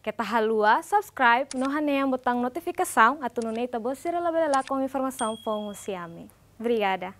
Kita tá halua, subscribe, no haneam botão notificação, atununei tabo sirela belela com informação pong siame. Obrigada.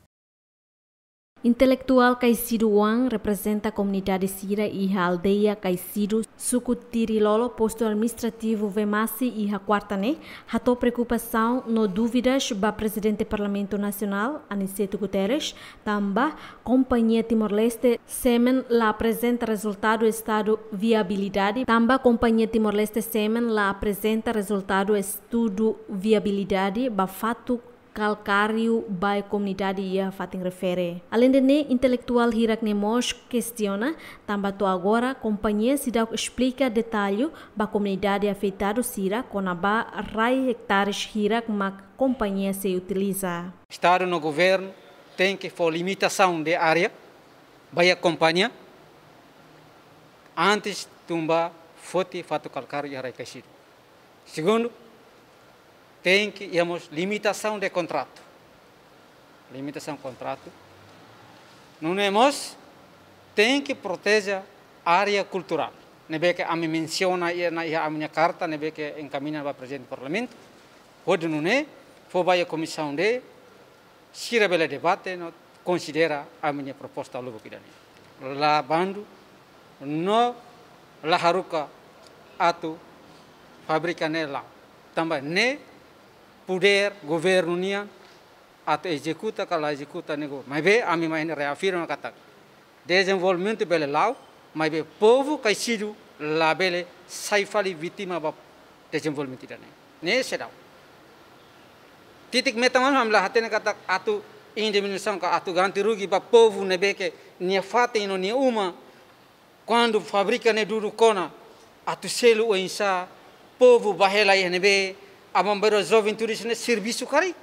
Intelectual Caiciruan representa a comunidade Sira e a aldeia Caiciru, suco Tirilolo, posto administrativo Vemasi e a Quartané. Ratou preocupação no dúvidas o presidente do Parlamento Nacional, Aniceto Guterres, Tamba Companhia Timor-Leste, Semen lá apresenta resultado estado viabilidade, Tamba Companhia Timor-Leste Semen lá apresenta resultado estudo viabilidade, fato calcário by comunidade ia fatem refere. Além de ne, intelectual Hirak Nemos questiona, também to agora, companhia dá explica detalhe ba comunidade afetada Sira com a ba rai hectares Hirak mak companhia se utiliza. Estado no governo tem que for limitação de área, vai a companhia, antes tumba fote fato calcário e rai Segundo, tem que, temos limitação de contrato. Limitação de contrato. Não temos, tem que proteger a área cultural. é que a mim menciona na minha carta, é que encaminha para o presidente do parlamento. Pode não é, foi a comissão de, se revela debate, não, considera a minha proposta ao longo dali. Lá bando, no laharuka atu fabrica nela. Também não puder governunia at executa kala executa nego mai be ami mai ne reafirma kata desenvolvimento bele lau mai be povo kai sidu bele saifali vitima ba desenvolvimento dane ne seda titik metangan hamla hatene kata atu in ka atu ganti rugi ba povo ne beke ni fate ino ni uma quando fabrica ne duru kona atu selu o insa povo bahela ne be jovem turista inturisne serviço cari.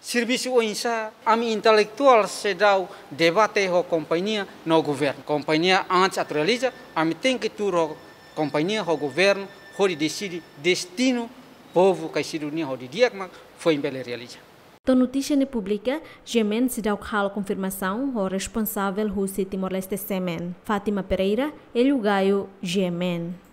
Serviço insa, am intelectual se dau debate ho companhia no governo. Companhia antes atualiza, am tem que tur ho companhia ho governo, ho decide destino povo kai sidunia ho de mak foi bele realiza. Então, notícia na pública, Gemen se dá o confirmação o responsável Rússia Timor-Leste Semen. Fátima Pereira, Elio Gaio, Gemen.